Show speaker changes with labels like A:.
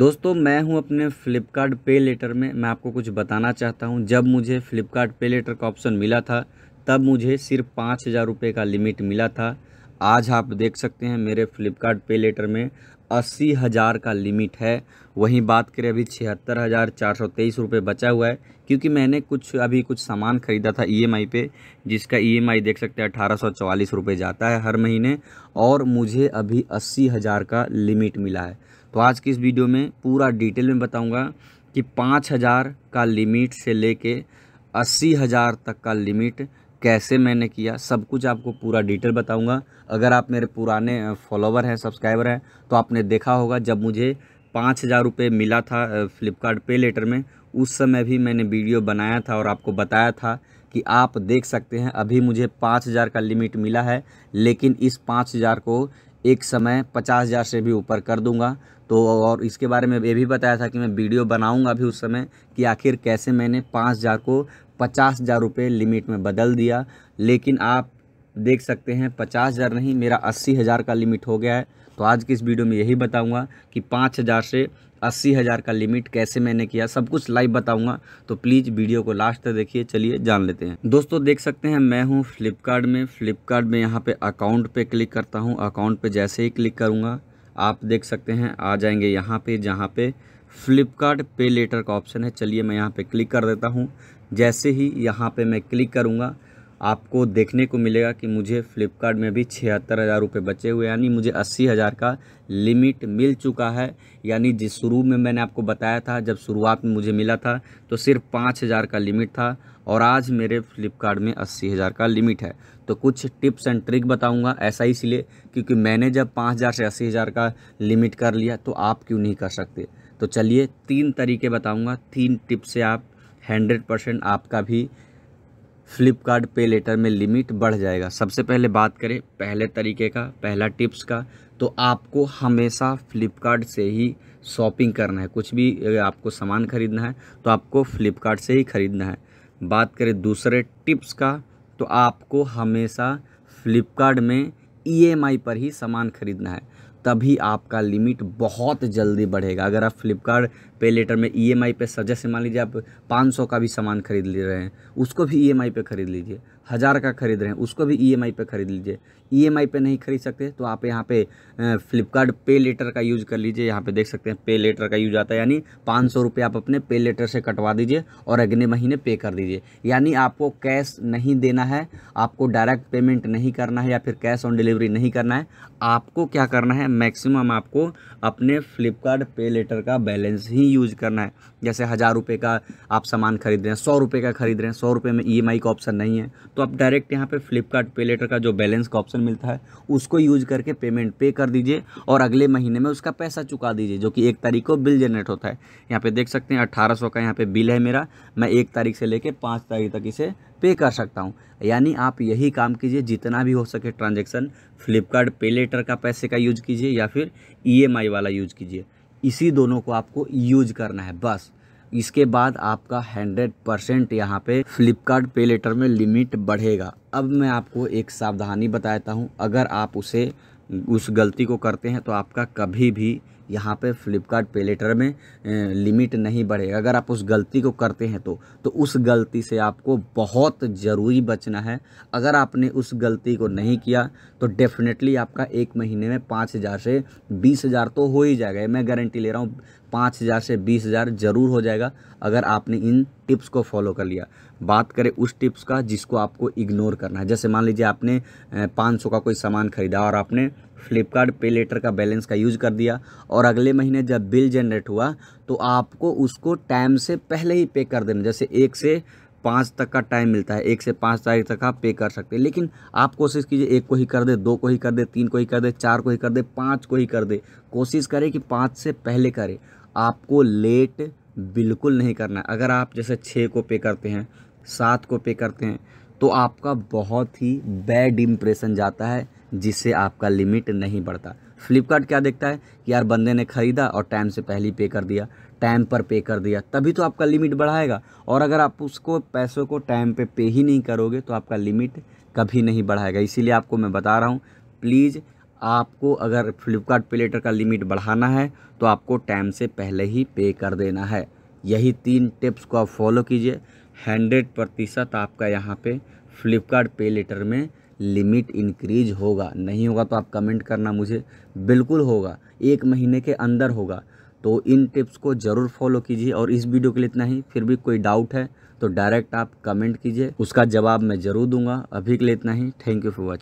A: दोस्तों मैं हूं अपने फ्लिपकार्ट पे लेटर में मैं आपको कुछ बताना चाहता हूं जब मुझे फ्लिपकार्ट पे लेटर का ऑप्शन मिला था तब मुझे सिर्फ पाँच हज़ार रुपये का लिमिट मिला था आज आप देख सकते हैं मेरे फ्लिपकार्ट पे लेटर में अस्सी हज़ार का लिमिट है वहीं बात करें अभी छिहत्तर हज़ार चार सौ तेईस रुपये बचा हुआ है क्योंकि मैंने कुछ अभी कुछ सामान ख़रीदा था ईएमआई e पे जिसका ईएमआई e देख सकते हैं अठारह सौ चवालीस रुपये जाता है हर महीने और मुझे अभी अस्सी हज़ार का लिमिट मिला है तो आज की इस वीडियो में पूरा डिटेल में बताऊँगा कि पाँच हज़ार का लिमिट से कर अस्सी हज़ार तक का लिमिट कैसे मैंने किया सब कुछ आपको पूरा डिटेल बताऊंगा अगर आप मेरे पुराने फॉलोवर हैं सब्सक्राइबर हैं तो आपने देखा होगा जब मुझे पाँच हज़ार रुपये मिला था फ्लिपकार्ट पे लेटर में उस समय भी मैंने वीडियो बनाया था और आपको बताया था कि आप देख सकते हैं अभी मुझे पाँच हज़ार का लिमिट मिला है लेकिन इस पाँच हज़ार को एक समय पचास हज़ार से भी ऊपर कर दूंगा तो और इसके बारे में ये भी बताया था कि मैं वीडियो बनाऊंगा भी उस समय कि आखिर कैसे मैंने पाँच हज़ार को पचास हज़ार रुपये लिमिट में बदल दिया लेकिन आप देख सकते हैं पचास हज़ार नहीं मेरा अस्सी हज़ार का लिमिट हो गया है तो आज की इस वीडियो में यही बताऊंगा कि पाँच हज़ार से अस्सी हज़ार का लिमिट कैसे मैंने किया सब कुछ लाइव बताऊंगा तो प्लीज़ वीडियो को लास्ट तक देखिए चलिए जान लेते हैं दोस्तों देख सकते हैं मैं हूँ फ्लिपकार्ट में फ्लिपकार्ट में यहाँ पे अकाउंट पे क्लिक करता हूँ अकाउंट पे जैसे ही क्लिक करूँगा आप देख सकते हैं आ जाएंगे यहाँ पे जहाँ पे फ्लिपकार्ट पे लेटर का ऑप्शन है चलिए मैं यहाँ पे क्लिक कर देता हूँ जैसे ही यहाँ पे मैं क्लिक करूँगा आपको देखने को मिलेगा कि मुझे फ्लिपकार्ट में भी छिहत्तर हज़ार रुपये बचे हुए यानी मुझे अस्सी हज़ार का लिमिट मिल चुका है यानी जिस शुरू में मैंने आपको बताया था जब शुरुआत में मुझे मिला था तो सिर्फ पाँच हज़ार का लिमिट था और आज मेरे फ्लिपकार्ट में अस्सी हज़ार का लिमिट है तो कुछ टिप्स एंड ट्रिक बताऊंगा ऐसा इसलिए क्योंकि मैंने जब पाँच हज़ार से अस्सी हज़ार का लिमिट कर लिया तो आप क्यों नहीं कर सकते तो चलिए तीन तरीके बताऊंगा तीन टिप्स से आप हंड्रेड परसेंट आपका भी फ्लिपकार्ट पे लेटर में लिमिट बढ़ जाएगा सबसे पहले बात करें पहले तरीके का पहला टिप्स का तो आपको हमेशा फ्लिपकार्ट से ही शॉपिंग करना है कुछ भी आपको सामान ख़रीदना है तो आपको फ्लिपकार्ट से ही ख़रीदना है बात करें दूसरे टिप्स का तो आपको हमेशा फ्लिपकार्ट में ईएमआई e पर ही सामान ख़रीदना है तभी आपका लिमिट बहुत जल्दी बढ़ेगा अगर आप फ्लिपकार्ट पे लेटर में ई e पे सजेस्ट मान लीजिए आप 500 का भी सामान खरीद ले रहे हैं उसको भी ई e पे खरीद लीजिए हज़ार का खरीद रहे हैं उसको भी ई e पे खरीद लीजिए ई पे नहीं खरीद सकते तो आप यहाँ पे फ्लिपकार्ट पे लेटर का यूज़ कर लीजिए यहाँ पे देख सकते हैं पे लेटर का यूज आता है यानी पाँच सौ आप अपने पे लेटर से कटवा दीजिए और अगले महीने पे कर दीजिए यानी आपको कैश नहीं देना है आपको डायरेक्ट पेमेंट नहीं करना है या फिर कैश ऑन डिलीवरी नहीं करना है आपको क्या करना है मैक्सिमम आपको अपने फ्लिपकार्ट पे लेटर का बैलेंस ही नहीं यूज़ करना है जैसे हज़ार रुपये का आप सामान खरीद रहे हैं सौ रुपये का खरीद रहे हैं सौ रुपये में ई e का ऑप्शन नहीं है तो आप डायरेक्ट यहाँ पर फ्लिपकार्ट पे लेटर का जो बैलेंस का ऑप्शन मिलता है उसको यूज करके पेमेंट पे कर दीजिए और अगले महीने में उसका पैसा चुका दीजिए जो कि एक तारीख को बिल जनरेट होता है यहाँ पर देख सकते हैं अट्ठारह का यहाँ पर बिल है मेरा मैं एक तारीख से लेकर पाँच तारीख तक इसे पे कर सकता हूँ यानी आप यही काम कीजिए जितना भी हो सके ट्रांजेक्शन फ्लिपकार्ट पे लेटर का पैसे का यूज कीजिए या फिर ई e वाला यूज कीजिए इसी दोनों को आपको यूज करना है बस इसके बाद आपका हंड्रेड परसेंट यहाँ पे फ्लिपकार्ट पे लेटर में लिमिट बढ़ेगा अब मैं आपको एक सावधानी बताता हूँ अगर आप उसे उस गलती को करते हैं तो आपका कभी भी यहाँ पे फ्लिपकार्ट पे लेटर में लिमिट नहीं बढ़ेगा अगर आप उस गलती को करते हैं तो तो उस गलती से आपको बहुत ज़रूरी बचना है अगर आपने उस गलती को नहीं किया तो डेफ़िनेटली आपका एक महीने में पाँच हज़ार से बीस हज़ार तो हो ही जाएगा मैं गारंटी ले रहा हूँ पाँच हज़ार से बीस हज़ार ज़रूर हो जाएगा अगर आपने इन टिप्स को फॉलो कर लिया बात करें उस टिप्स का जिसको आपको इग्नोर करना है जैसे मान लीजिए आपने पाँच सौ का कोई सामान ख़रीदा और आपने फ्लिपकार्ट पे लेटर का बैलेंस का यूज़ कर दिया और अगले महीने जब बिल जनरेट हुआ तो आपको उसको टाइम से पहले ही पे कर देना जैसे एक से पाँच तक का टाइम मिलता है एक से पाँच तारीख तक आप पे कर सकते हैं लेकिन आप कोशिश कीजिए एक को ही कर दे दो को ही कर दे तीन को ही कर दे चार को ही कर दे पाँच को ही कर दे कोशिश करें कि पाँच से पहले करें आपको लेट बिल्कुल नहीं करना है अगर आप जैसे छः को पे करते हैं सात को पे करते हैं तो आपका बहुत ही बैड इम्प्रेशन जाता है जिससे आपका लिमिट नहीं बढ़ता फ्लिपकार्ट क्या देखता है कि यार बंदे ने ख़रीदा और टाइम से पहले पे कर दिया टाइम पर पे कर दिया तभी तो आपका लिमिट बढ़ाएगा और अगर आप उसको पैसों को टाइम पे पे ही नहीं करोगे तो आपका लिमिट कभी नहीं बढ़ाएगा इसीलिए आपको मैं बता रहा हूँ प्लीज़ आपको अगर फ्लिपकार्ट पे लेटर का लिमिट बढ़ाना है तो आपको टाइम से पहले ही पे कर देना है यही तीन टिप्स को आप फॉलो कीजिए हंड्रेड प्रतिशत आपका यहाँ पे फ्लिपकार्ट पे लेटर में लिमिट इंक्रीज होगा नहीं होगा तो आप कमेंट करना मुझे बिल्कुल होगा एक महीने के अंदर होगा तो इन टिप्स को ज़रूर फॉलो कीजिए और इस वीडियो के लिए इतना ही फिर भी कोई डाउट है तो डायरेक्ट आप कमेंट कीजिए उसका जवाब मैं ज़रूर दूंगा अभी के लिए इतना ही थैंक यू फॉर वॉचिंग